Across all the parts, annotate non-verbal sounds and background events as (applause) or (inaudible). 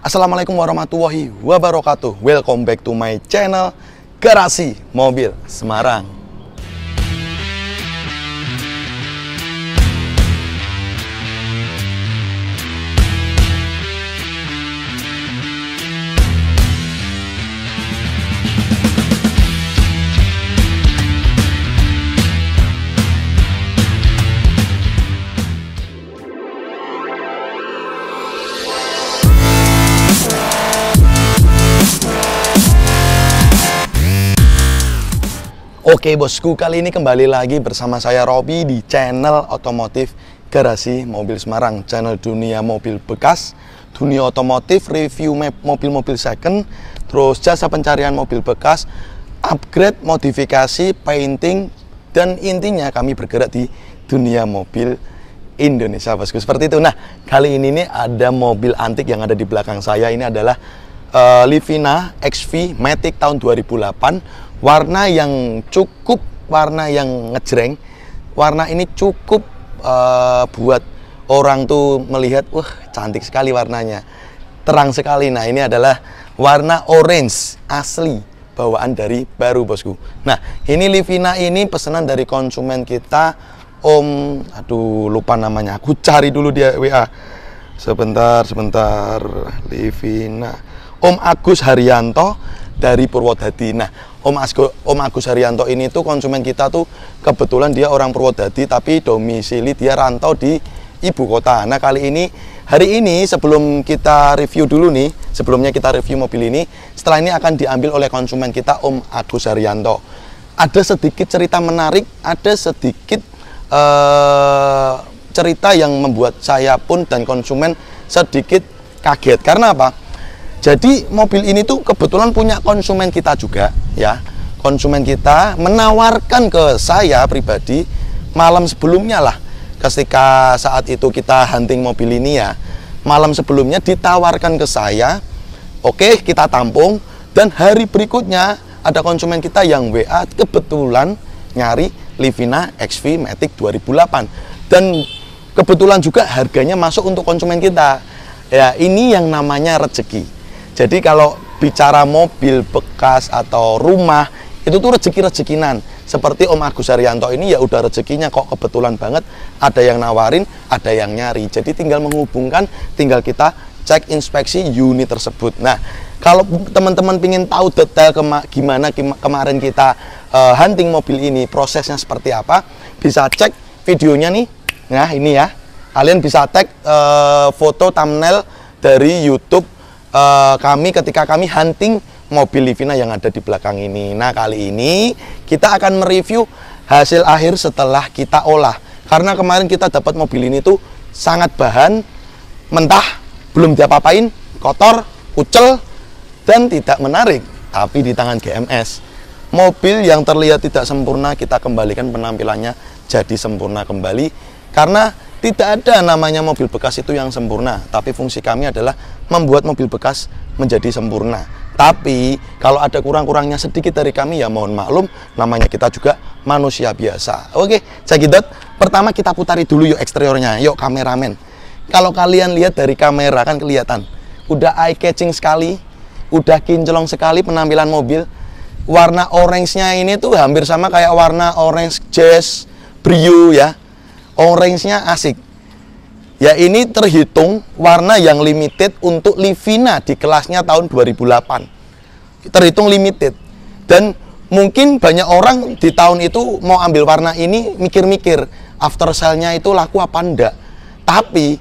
Assalamualaikum warahmatullahi wabarakatuh Welcome back to my channel Garasi Mobil Semarang Oke bosku, kali ini kembali lagi bersama saya Robi di channel otomotif Garasi Mobil Semarang Channel dunia mobil bekas, dunia otomotif, review mobil-mobil second Terus jasa pencarian mobil bekas, upgrade, modifikasi, painting Dan intinya kami bergerak di dunia mobil Indonesia bosku, seperti itu Nah, kali ini nih ada mobil antik yang ada di belakang saya Ini adalah uh, Livina XV Matic tahun 2008 warna yang cukup warna yang ngejreng warna ini cukup uh, buat orang tuh melihat wah cantik sekali warnanya terang sekali nah ini adalah warna orange asli bawaan dari baru bosku nah ini Livina ini pesanan dari konsumen kita Om aduh lupa namanya aku cari dulu dia WA sebentar sebentar Livina Om Agus Haryanto dari Purwodadi. Nah, Om Asko, Om Agus Haryanto ini tuh konsumen kita tuh kebetulan dia orang Purwodadi tapi domisili dia rantau di ibu kota. Nah, kali ini hari ini sebelum kita review dulu nih, sebelumnya kita review mobil ini, setelah ini akan diambil oleh konsumen kita Om Agus Haryanto. Ada sedikit cerita menarik, ada sedikit uh, cerita yang membuat saya pun dan konsumen sedikit kaget. Karena apa? Jadi mobil ini tuh kebetulan punya konsumen kita juga ya. Konsumen kita menawarkan ke saya pribadi malam sebelumnya lah ketika saat itu kita hunting mobil ini ya. Malam sebelumnya ditawarkan ke saya, oke okay, kita tampung dan hari berikutnya ada konsumen kita yang WA kebetulan nyari Livina XV Matic 2008 dan kebetulan juga harganya masuk untuk konsumen kita. Ya, ini yang namanya rezeki. Jadi kalau bicara mobil bekas atau rumah itu tuh rezeki-rezekinan. Seperti Om Agus Haryanto ini ya udah rezekinya kok kebetulan banget ada yang nawarin, ada yang nyari. Jadi tinggal menghubungkan, tinggal kita cek inspeksi unit tersebut. Nah, kalau teman-teman ingin tahu detail kema gimana kema kemarin kita uh, hunting mobil ini, prosesnya seperti apa, bisa cek videonya nih. Nah, ini ya. Kalian bisa tag uh, foto thumbnail dari YouTube Eh, kami ketika kami hunting mobil Livina yang ada di belakang ini. Nah, kali ini kita akan mereview hasil akhir setelah kita olah. Karena kemarin kita dapat mobil ini tuh sangat bahan mentah, belum diapa-apain, kotor, ucel, dan tidak menarik. Tapi di tangan GMS, mobil yang terlihat tidak sempurna kita kembalikan penampilannya jadi sempurna kembali. Karena tidak ada namanya mobil bekas itu yang sempurna, tapi fungsi kami adalah membuat mobil bekas menjadi sempurna. Tapi kalau ada kurang-kurangnya sedikit dari kami ya mohon maklum, namanya kita juga manusia biasa. Oke, cekidot. Pertama kita putari dulu yuk eksteriornya, yuk kameramen. Kalau kalian lihat dari kamera kan kelihatan, udah eye catching sekali, udah kinclong sekali penampilan mobil. Warna orange-nya ini tuh hampir sama kayak warna orange Jazz Brio ya orange-nya asik. Ya ini terhitung warna yang limited untuk Livina di kelasnya tahun 2008. Terhitung limited. Dan mungkin banyak orang di tahun itu mau ambil warna ini mikir-mikir after sale-nya itu laku apa enggak. Tapi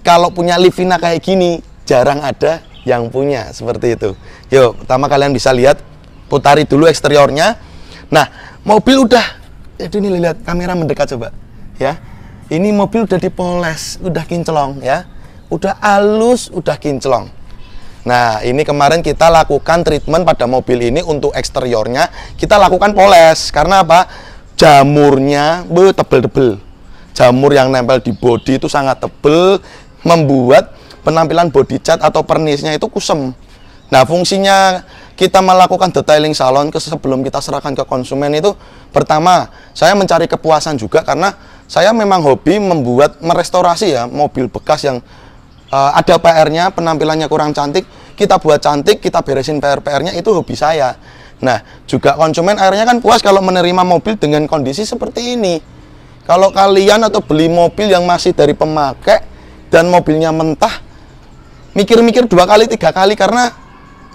kalau punya Livina kayak gini jarang ada yang punya seperti itu. Yuk, pertama kalian bisa lihat putari dulu eksteriornya. Nah, mobil udah. itu eh, ini lihat kamera mendekat coba. Ya, ini mobil udah dipoles udah kinclong ya udah halus udah kinclong Nah, ini kemarin kita lakukan treatment pada mobil ini untuk eksteriornya. Kita lakukan poles karena apa? Jamurnya tebel-tebel. Jamur yang nempel di bodi itu sangat tebel, membuat penampilan body cat atau pernisnya itu kusem. Nah, fungsinya kita melakukan detailing salon ke sebelum kita serahkan ke konsumen itu pertama, saya mencari kepuasan juga karena saya memang hobi membuat merestorasi ya mobil bekas yang uh, ada PR-nya, penampilannya kurang cantik, kita buat cantik, kita beresin PR-PR-nya itu hobi saya. Nah, juga konsumen akhirnya kan puas kalau menerima mobil dengan kondisi seperti ini. Kalau kalian atau beli mobil yang masih dari pemakai dan mobilnya mentah, mikir-mikir dua kali, tiga kali karena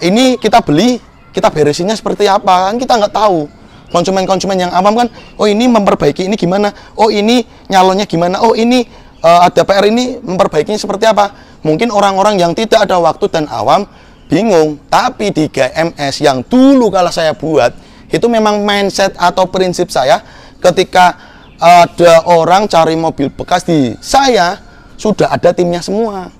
ini kita beli, kita beresinnya seperti apa kan kita nggak tahu konsumen-konsumen yang awam kan oh ini memperbaiki ini gimana oh ini nyalonnya gimana oh ini uh, ada PR ini memperbaikinya seperti apa mungkin orang-orang yang tidak ada waktu dan awam bingung tapi di GMS yang dulu kalau saya buat itu memang mindset atau prinsip saya ketika ada orang cari mobil bekas di saya sudah ada timnya semua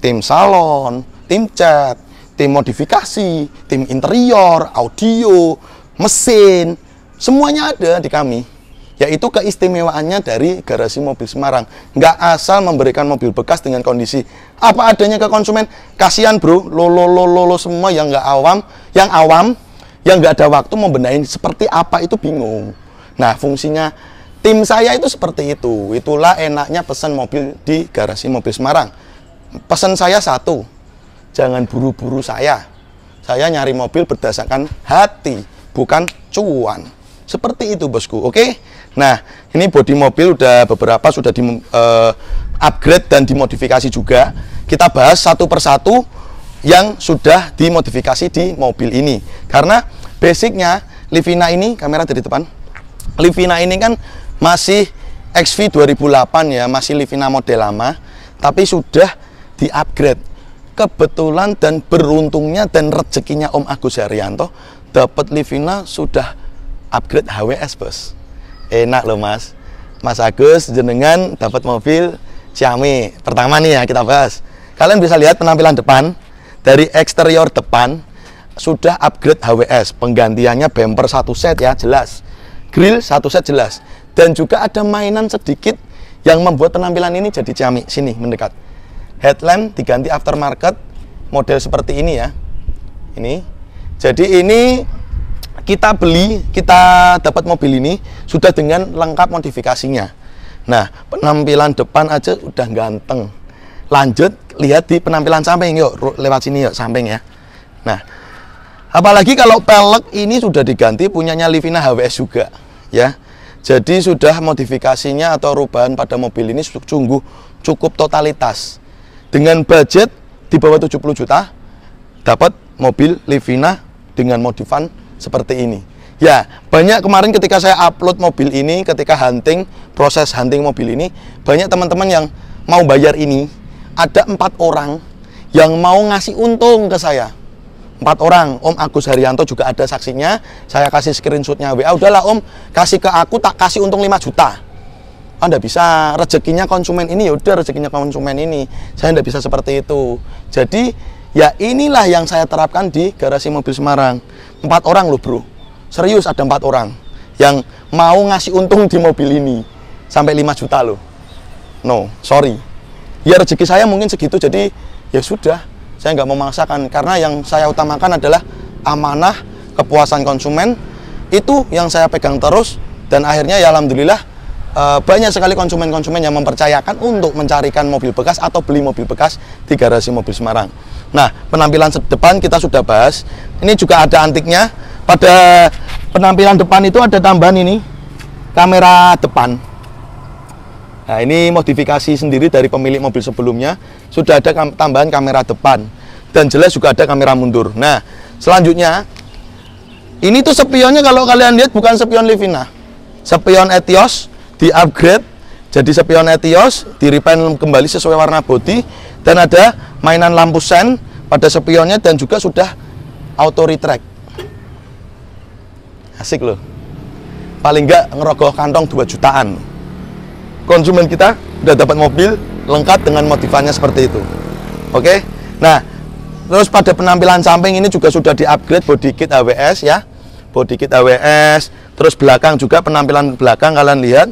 tim salon tim cat tim modifikasi tim interior audio mesin Semuanya ada di kami, yaitu keistimewaannya dari garasi mobil Semarang. Nggak asal memberikan mobil bekas dengan kondisi apa adanya ke konsumen. Kasihan bro, lo lo lo, lo semua yang nggak awam, yang awam, yang nggak ada waktu membenahi seperti apa itu bingung. Nah, fungsinya tim saya itu seperti itu. Itulah enaknya pesan mobil di garasi mobil Semarang. Pesan saya satu, jangan buru-buru saya. Saya nyari mobil berdasarkan hati, bukan cuan. Seperti itu bosku, oke? Okay? Nah, ini bodi mobil udah beberapa sudah di uh, upgrade dan dimodifikasi juga. Kita bahas satu persatu yang sudah dimodifikasi di mobil ini. Karena basicnya Livina ini, kamera dari depan. Livina ini kan masih XV 2008 ya, masih Livina model lama, tapi sudah di-upgrade kebetulan dan beruntungnya dan rezekinya Om Agus Haryanto dapat Livina sudah upgrade HWS bos enak loh mas Mas Agus jenengan dapat mobil Xiaomi pertama nih ya kita bahas kalian bisa lihat penampilan depan dari eksterior depan sudah upgrade HWS penggantiannya bumper satu set ya jelas grill satu set jelas dan juga ada mainan sedikit yang membuat penampilan ini jadi Xiaomi sini mendekat headlamp diganti aftermarket model seperti ini ya ini jadi ini kita beli, kita dapat mobil ini sudah dengan lengkap modifikasinya. Nah, penampilan depan aja udah ganteng. Lanjut, lihat di penampilan samping yuk, lewat sini yuk, samping ya. Nah, apalagi kalau pelek ini sudah diganti punyanya Livina HWS juga, ya. Jadi sudah modifikasinya atau perubahan pada mobil ini sungguh cukup totalitas. Dengan budget di bawah 70 juta dapat mobil Livina dengan modifan seperti ini. Ya, banyak kemarin ketika saya upload mobil ini, ketika hunting, proses hunting mobil ini, banyak teman-teman yang mau bayar ini. Ada empat orang yang mau ngasih untung ke saya. Empat orang, Om Agus Haryanto juga ada saksinya. Saya kasih screenshotnya WA. Udahlah Om, kasih ke aku, tak kasih untung 5 juta. Anda bisa rezekinya konsumen ini, ya udah rezekinya konsumen ini. Saya tidak bisa seperti itu. Jadi Ya inilah yang saya terapkan di garasi mobil Semarang. Empat orang loh bro, serius ada empat orang yang mau ngasih untung di mobil ini sampai 5 juta loh. No, sorry. Ya rezeki saya mungkin segitu jadi ya sudah saya nggak memaksakan karena yang saya utamakan adalah amanah kepuasan konsumen itu yang saya pegang terus dan akhirnya ya alhamdulillah eh, banyak sekali konsumen-konsumen yang mempercayakan untuk mencarikan mobil bekas atau beli mobil bekas di garasi mobil Semarang. Nah, penampilan depan kita sudah bahas. Ini juga ada antiknya. Pada penampilan depan itu ada tambahan ini, kamera depan. Nah, ini modifikasi sendiri dari pemilik mobil sebelumnya. Sudah ada tambahan kamera depan. Dan jelas juga ada kamera mundur. Nah, selanjutnya, ini tuh sepionnya kalau kalian lihat bukan sepion Livina. sepion Etios di-upgrade jadi spion etios direpaint kembali sesuai warna bodi dan ada mainan lampu sen pada spionnya dan juga sudah auto retract asik loh paling nggak ngerogoh kantong 2 jutaan konsumen kita udah dapat mobil lengkap dengan motifannya seperti itu oke nah terus pada penampilan samping ini juga sudah di upgrade body kit AWS ya body kit AWS terus belakang juga penampilan belakang kalian lihat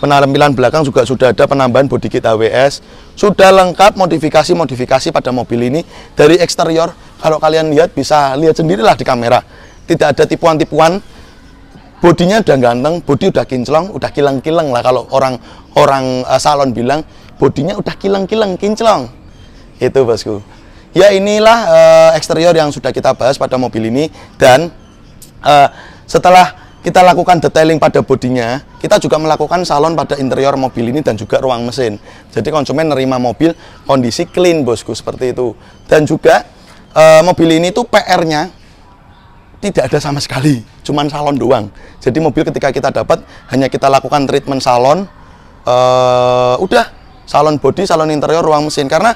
penampilan belakang juga sudah ada penambahan body kit AWS sudah lengkap modifikasi-modifikasi pada mobil ini dari eksterior kalau kalian lihat bisa lihat sendirilah di kamera tidak ada tipuan-tipuan bodinya udah ganteng bodi udah kinclong udah kilang-kilang lah kalau orang orang eh, salon bilang bodinya udah kilang-kilang kinclong itu bosku ya inilah uh, eksterior yang sudah kita bahas pada mobil ini dan uh, setelah kita lakukan detailing pada bodinya, kita juga melakukan salon pada interior mobil ini dan juga ruang mesin. Jadi konsumen nerima mobil kondisi clean bosku seperti itu. Dan juga e, mobil ini tuh PR-nya tidak ada sama sekali, cuman salon doang. Jadi mobil ketika kita dapat hanya kita lakukan treatment salon, e, udah salon bodi, salon interior, ruang mesin karena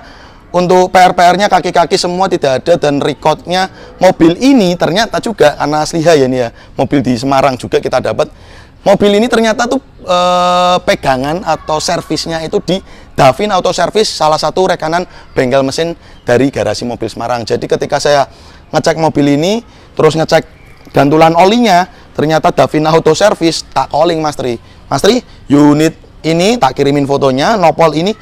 untuk PR-PR-nya kaki-kaki semua tidak ada dan recordnya mobil ini ternyata juga anak asli ya ini ya mobil di Semarang juga kita dapat mobil ini ternyata tuh e, pegangan atau servisnya itu di Davin Auto Service salah satu rekanan bengkel mesin dari garasi mobil Semarang jadi ketika saya ngecek mobil ini terus ngecek gantulan olinya ternyata Davin Auto Service tak calling Mas Tri Mas Tri unit ini tak kirimin fotonya nopol ini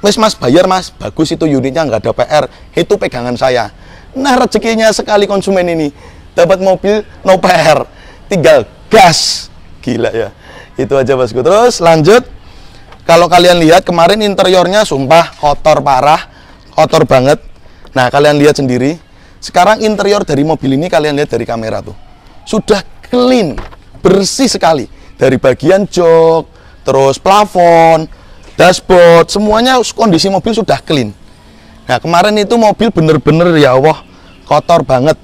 wes mas bayar mas bagus itu unitnya nggak ada PR itu pegangan saya nah rezekinya sekali konsumen ini dapat mobil no PR tinggal gas gila ya itu aja bosku terus lanjut kalau kalian lihat kemarin interiornya sumpah kotor parah kotor banget nah kalian lihat sendiri sekarang interior dari mobil ini kalian lihat dari kamera tuh sudah clean bersih sekali dari bagian jok terus plafon dashboard, semuanya kondisi mobil sudah clean. Nah, kemarin itu mobil bener-bener ya Allah kotor banget.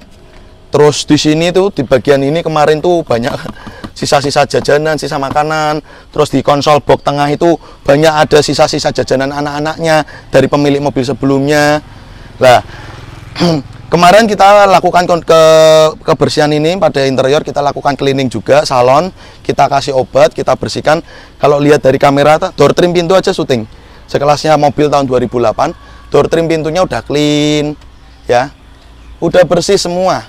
Terus di sini tuh di bagian ini kemarin tuh banyak (laughs) sisa-sisa jajanan, sisa makanan. Terus di konsol box tengah itu banyak ada sisa-sisa jajanan anak-anaknya dari pemilik mobil sebelumnya. Lah (clears throat) Kemarin kita lakukan ke kebersihan ini pada interior kita lakukan cleaning juga salon, kita kasih obat, kita bersihkan. Kalau lihat dari kamera door trim pintu aja syuting. Sekelasnya mobil tahun 2008, door trim pintunya udah clean ya. Udah bersih semua.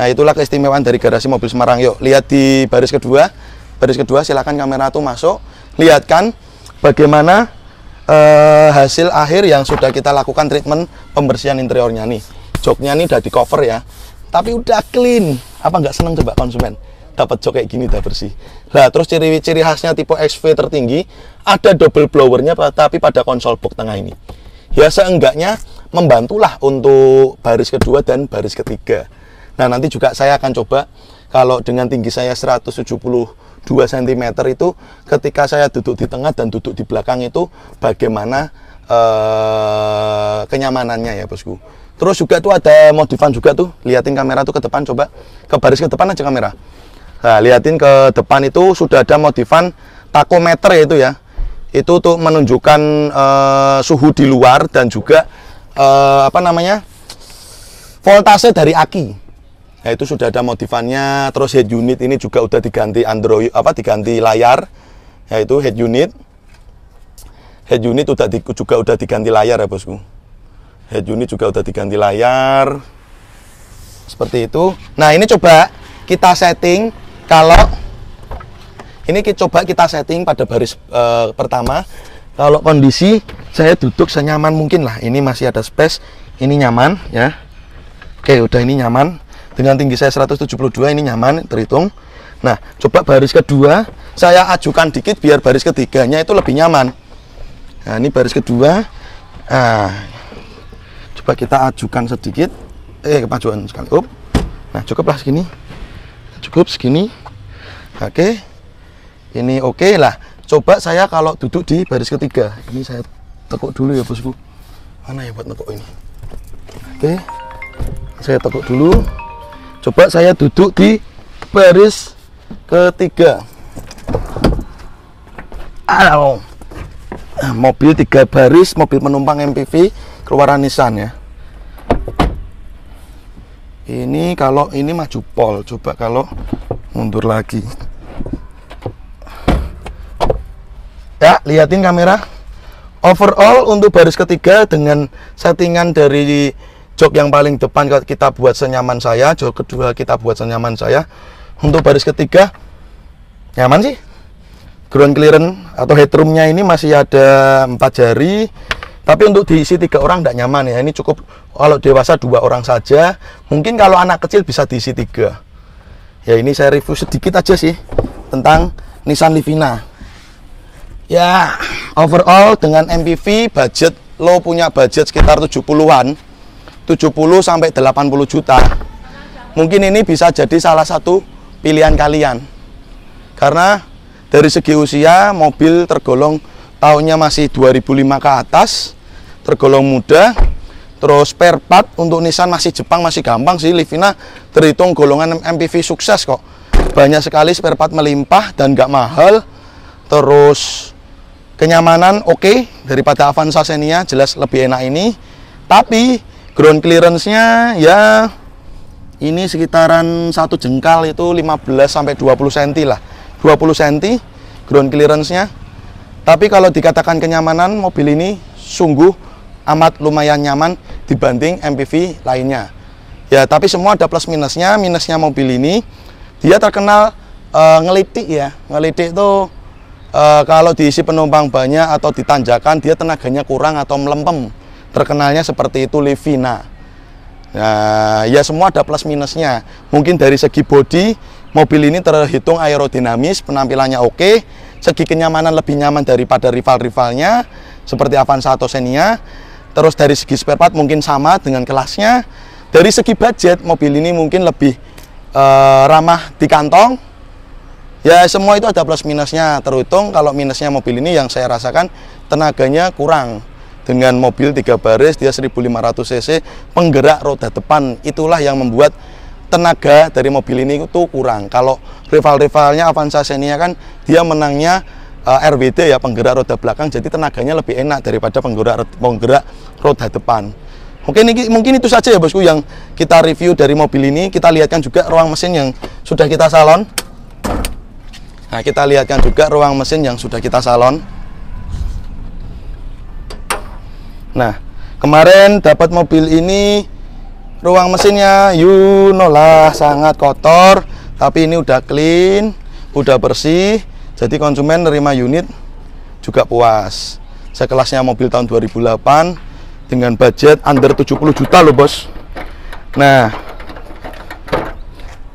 Nah, itulah keistimewaan dari garasi mobil Semarang. Yuk, lihat di baris kedua. Baris kedua silahkan kamera tuh masuk, lihatkan bagaimana eh, hasil akhir yang sudah kita lakukan treatment pembersihan interiornya nih joknya ini udah di cover ya tapi udah clean apa nggak seneng coba konsumen dapat jok kayak gini udah bersih lah terus ciri-ciri khasnya tipe XV tertinggi ada double blowernya tapi pada konsol box tengah ini ya seenggaknya membantulah untuk baris kedua dan baris ketiga nah nanti juga saya akan coba kalau dengan tinggi saya 172 cm itu ketika saya duduk di tengah dan duduk di belakang itu bagaimana eh, kenyamanannya ya bosku terus juga tuh ada modifan juga tuh liatin kamera tuh ke depan coba ke baris ke depan aja kamera nah liatin ke depan itu sudah ada modifan takometer ya itu ya itu tuh menunjukkan uh, suhu di luar dan juga uh, apa namanya voltase dari aki nah itu sudah ada modifannya terus head unit ini juga udah diganti android apa diganti layar yaitu head unit head unit udah di, juga udah diganti layar ya bosku head unit juga udah diganti layar seperti itu nah ini coba kita setting kalau ini kita coba kita setting pada baris e, pertama kalau kondisi saya duduk senyaman mungkin lah ini masih ada space ini nyaman ya oke udah ini nyaman dengan tinggi saya 172 ini nyaman terhitung nah coba baris kedua saya ajukan dikit biar baris ketiganya itu lebih nyaman nah ini baris kedua nah coba kita ajukan sedikit eh kemajuan sekali up nah cukuplah segini cukup segini oke ini oke okay lah coba saya kalau duduk di baris ketiga ini saya tekuk dulu ya bosku mana ya buat tekuk ini oke okay. saya tekuk dulu coba saya duduk di baris ketiga Aduh. Ah, mobil tiga baris mobil penumpang MPV keluaran Nissan ya ini kalau ini maju pol, coba kalau mundur lagi ya liatin kamera overall untuk baris ketiga dengan settingan dari jok yang paling depan kalau kita buat senyaman saya jok kedua kita buat senyaman saya untuk baris ketiga nyaman sih ground clearance atau headroomnya ini masih ada empat jari tapi untuk diisi tiga orang tidak nyaman ya ini cukup kalau dewasa dua orang saja mungkin kalau anak kecil bisa diisi tiga ya ini saya review sedikit aja sih tentang Nissan Livina ya overall dengan MPV budget lo punya budget sekitar 70-an 70 sampai 80 juta mungkin ini bisa jadi salah satu pilihan kalian karena dari segi usia, mobil tergolong tahunnya masih 2005 ke atas, tergolong muda. Terus spare part untuk Nissan masih Jepang masih gampang sih Livina terhitung golongan MPV sukses kok. Banyak sekali spare part melimpah dan gak mahal. Terus kenyamanan oke okay, daripada Avanza Xenia jelas lebih enak ini. Tapi ground clearance-nya ya ini sekitaran satu jengkal itu 15 sampai 20 cm lah. 20 cm ground clearance-nya. Tapi kalau dikatakan kenyamanan, mobil ini sungguh amat lumayan nyaman dibanding MPV lainnya. Ya, tapi semua ada plus minusnya. Minusnya mobil ini, dia terkenal e, ngelitik ya. Ngelitik itu e, eh, kalau diisi penumpang banyak atau ditanjakan, dia tenaganya kurang atau melempem. Terkenalnya seperti itu Livina. Nah, ya semua ada plus minusnya. Mungkin dari segi bodi, Mobil ini terhitung aerodinamis, penampilannya oke, segi kenyamanan lebih nyaman daripada rival-rivalnya seperti Avanza atau Xenia. Terus dari segi spare part mungkin sama dengan kelasnya. Dari segi budget, mobil ini mungkin lebih eh, ramah di kantong. Ya semua itu ada plus minusnya terhitung kalau minusnya mobil ini yang saya rasakan tenaganya kurang dengan mobil tiga baris dia 1500 cc penggerak roda depan itulah yang membuat tenaga dari mobil ini itu kurang. Kalau rival-rivalnya Avanza Xenia kan dia menangnya uh, eh, RWD ya penggerak roda belakang jadi tenaganya lebih enak daripada penggerak penggerak roda depan. Oke ini mungkin itu saja ya bosku yang kita review dari mobil ini. Kita lihatkan juga ruang mesin yang sudah kita salon. Nah, kita lihatkan juga ruang mesin yang sudah kita salon. Nah, kemarin dapat mobil ini ruang mesinnya you know lah sangat kotor tapi ini udah clean udah bersih jadi konsumen nerima unit juga puas sekelasnya mobil tahun 2008 dengan budget under 70 juta loh bos nah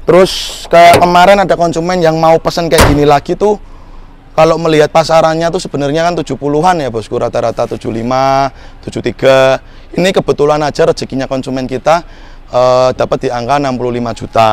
terus ke kemarin ada konsumen yang mau pesen kayak gini lagi tuh kalau melihat pasarannya tuh sebenarnya kan 70-an ya bosku rata-rata 75, 73 ini kebetulan aja rezekinya konsumen kita e, dapat di angka 65 juta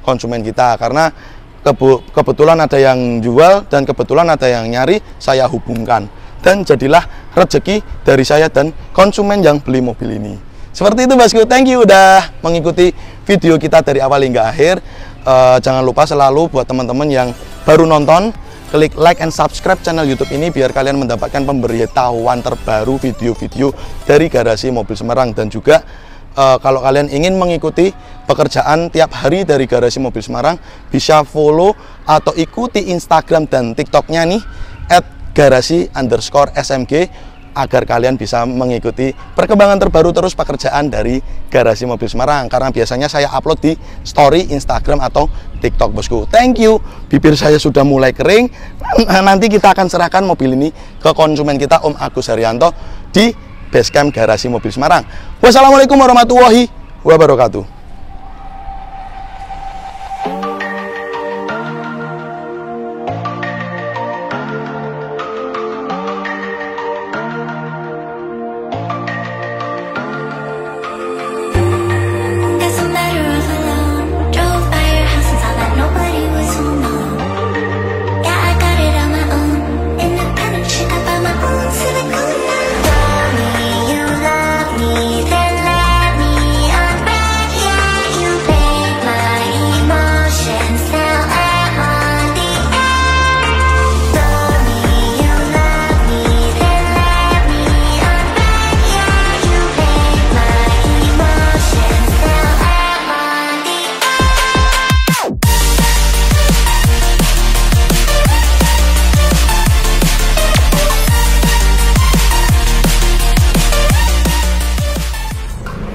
konsumen kita karena kebu kebetulan ada yang jual dan kebetulan ada yang nyari saya hubungkan dan jadilah rezeki dari saya dan konsumen yang beli mobil ini. Seperti itu bosku, thank you udah mengikuti video kita dari awal hingga akhir. e, jangan lupa selalu buat teman-teman yang baru nonton Klik like and subscribe channel YouTube ini biar kalian mendapatkan pemberitahuan terbaru video-video dari garasi mobil Semarang dan juga uh, kalau kalian ingin mengikuti pekerjaan tiap hari dari garasi mobil Semarang bisa follow atau ikuti Instagram dan TikToknya nih at garasi underscore smg agar kalian bisa mengikuti perkembangan terbaru terus pekerjaan dari Garasi Mobil Semarang karena biasanya saya upload di story Instagram atau TikTok bosku. Thank you. Bibir saya sudah mulai kering. (clears throat) Nanti kita akan serahkan mobil ini ke konsumen kita Om Agus Haryanto di Basecamp Garasi Mobil Semarang. Wassalamualaikum warahmatullahi wabarakatuh.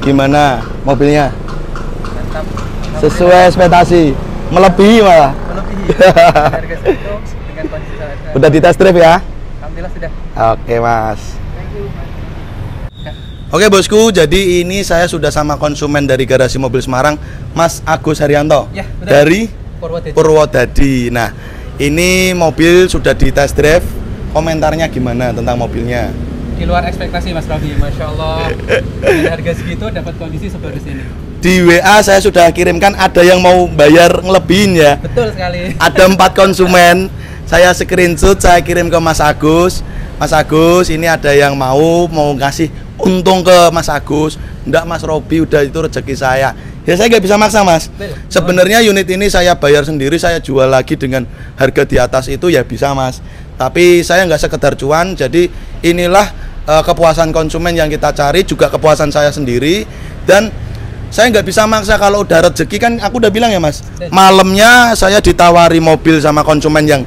Gimana mobilnya? Sesuai ekspektasi. Melebihi malah. Melebihi. (laughs) Udah di test drive ya? Alhamdulillah sudah. Oke, Mas. Oke bosku, jadi ini saya sudah sama konsumen dari garasi mobil Semarang, Mas Agus Haryanto ya, dari Purwodadi. Nah, ini mobil sudah di test drive. Komentarnya gimana tentang mobilnya? di luar ekspektasi Mas Robi. Masya Allah, harga segitu dapat kondisi seperti ini. Di WA saya sudah kirimkan ada yang mau bayar ngelebihin ya. Betul sekali. Ada empat (laughs) konsumen. saya screenshot, saya kirim ke Mas Agus. Mas Agus, ini ada yang mau mau ngasih untung ke Mas Agus. Enggak Mas Robi, udah itu rezeki saya. Ya saya nggak bisa maksa mas. Sebenarnya unit ini saya bayar sendiri, saya jual lagi dengan harga di atas itu ya bisa mas tapi saya nggak sekedar cuan jadi inilah uh, kepuasan konsumen yang kita cari juga kepuasan saya sendiri dan saya nggak bisa maksa kalau udah rezeki kan aku udah bilang ya mas eh. malamnya saya ditawari mobil sama konsumen yang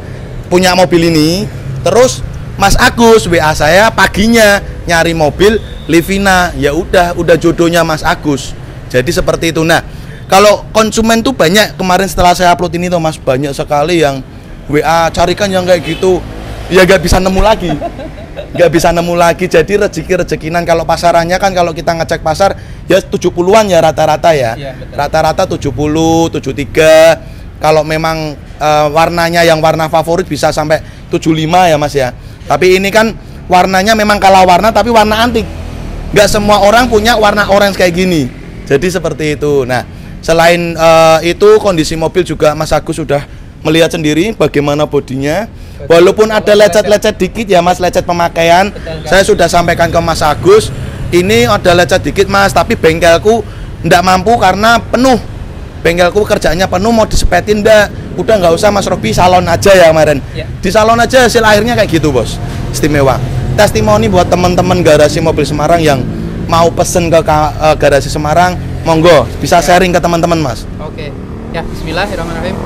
punya mobil ini terus Mas Agus WA saya paginya nyari mobil Livina ya udah udah jodohnya Mas Agus jadi seperti itu nah kalau konsumen tuh banyak kemarin setelah saya upload ini tuh mas banyak sekali yang WA carikan yang kayak gitu ya nggak bisa nemu lagi nggak bisa nemu lagi jadi rezeki rezekinan kalau pasarannya kan kalau kita ngecek pasar ya 70-an ya rata-rata ya iya, rata-rata ya, puluh tujuh 70 73 kalau memang uh, warnanya yang warna favorit bisa sampai 75 ya Mas ya tapi ini kan warnanya memang kalah warna tapi warna antik nggak semua orang punya warna orange kayak gini jadi seperti itu nah selain uh, itu kondisi mobil juga Mas Agus sudah melihat sendiri bagaimana bodinya. Walaupun ada lecet-lecet dikit ya Mas, lecet pemakaian. saya sudah sampaikan ke Mas Agus, ini ada lecet dikit Mas, tapi bengkelku ndak mampu karena penuh. Bengkelku kerjanya penuh mau disepetin ndak. Udah nggak usah Mas Robi salon aja ya kemarin. Ya. Di salon aja hasil akhirnya kayak gitu, Bos. Istimewa. Testimoni buat teman-teman garasi mobil Semarang yang mau pesen ke eh, garasi Semarang, monggo bisa ya. sharing ke teman-teman, Mas. Oke. Ya, bismillahirrahmanirrahim.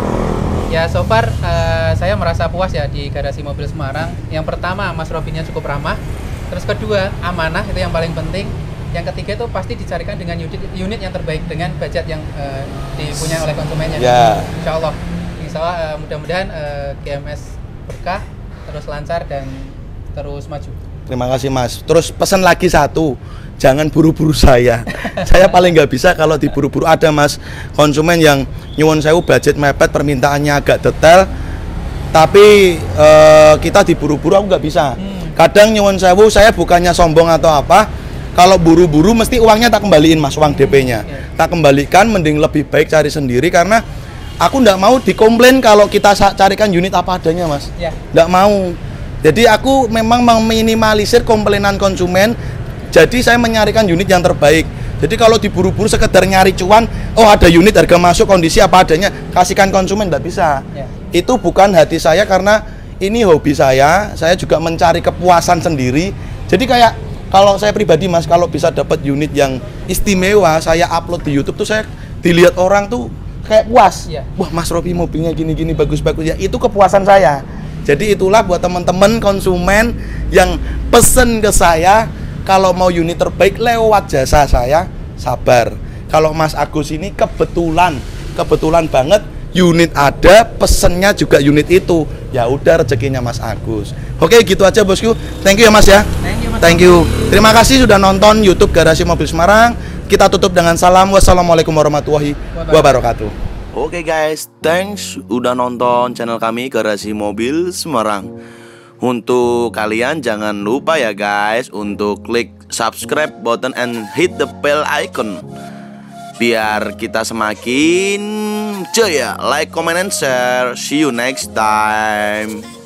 Ya so far uh, saya merasa puas ya di garasi mobil Semarang. Yang pertama Mas Robinnya cukup ramah. Terus kedua amanah itu yang paling penting. Yang ketiga itu pasti dicarikan dengan unit, unit yang terbaik dengan budget yang uh, dipunya oleh konsumennya. Ya. Insya Allah. Insya Allah uh, eh, mudah-mudahan uh, GMS berkah, terus lancar dan terus maju. Terima kasih Mas. Terus pesan lagi satu jangan buru-buru saya. saya paling nggak bisa kalau diburu-buru. Ada mas konsumen yang nyuwun sewu budget mepet, permintaannya agak detail, tapi uh, kita diburu-buru aku nggak bisa. Hmm. Kadang nyuwun sewu saya bukannya sombong atau apa, kalau buru-buru mesti uangnya tak kembaliin mas uang DP-nya iya. tak kembalikan mending lebih baik cari sendiri karena aku nggak mau dikomplain kalau kita carikan unit apa adanya mas iya. Nggak mau jadi aku memang meminimalisir komplainan konsumen jadi saya menyarikan unit yang terbaik. Jadi kalau diburu-buru sekedar nyari cuan, oh ada unit harga masuk kondisi apa adanya, kasihkan konsumen tidak bisa. Ya. Itu bukan hati saya karena ini hobi saya, saya juga mencari kepuasan sendiri. Jadi kayak kalau saya pribadi Mas, kalau bisa dapat unit yang istimewa, saya upload di YouTube tuh saya dilihat orang tuh kayak puas. Ya. Wah, Mas Robi mobilnya gini-gini bagus-bagus ya. Itu kepuasan saya. Jadi itulah buat teman-teman konsumen yang pesen ke saya kalau mau unit terbaik lewat jasa saya sabar kalau Mas Agus ini kebetulan kebetulan banget unit ada pesennya juga unit itu ya udah rezekinya Mas Agus oke gitu aja bosku thank you ya Mas ya thank you, mas. thank you terima kasih sudah nonton YouTube Garasi Mobil Semarang kita tutup dengan salam wassalamualaikum warahmatullahi wabarakatuh Oke okay guys, thanks udah nonton channel kami Garasi Mobil Semarang. Untuk kalian jangan lupa ya guys untuk klik subscribe button and hit the bell icon biar kita semakin jaya. Like, comment, and share. See you next time.